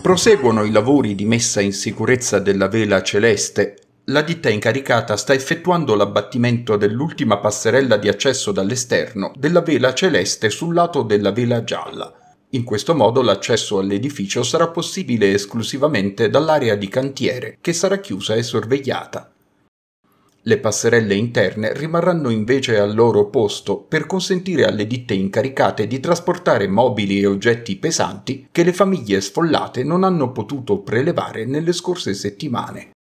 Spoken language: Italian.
Proseguono i lavori di messa in sicurezza della vela celeste. La ditta incaricata sta effettuando l'abbattimento dell'ultima passerella di accesso dall'esterno della vela celeste sul lato della vela gialla. In questo modo l'accesso all'edificio sarà possibile esclusivamente dall'area di cantiere, che sarà chiusa e sorvegliata. Le passerelle interne rimarranno invece al loro posto per consentire alle ditte incaricate di trasportare mobili e oggetti pesanti che le famiglie sfollate non hanno potuto prelevare nelle scorse settimane.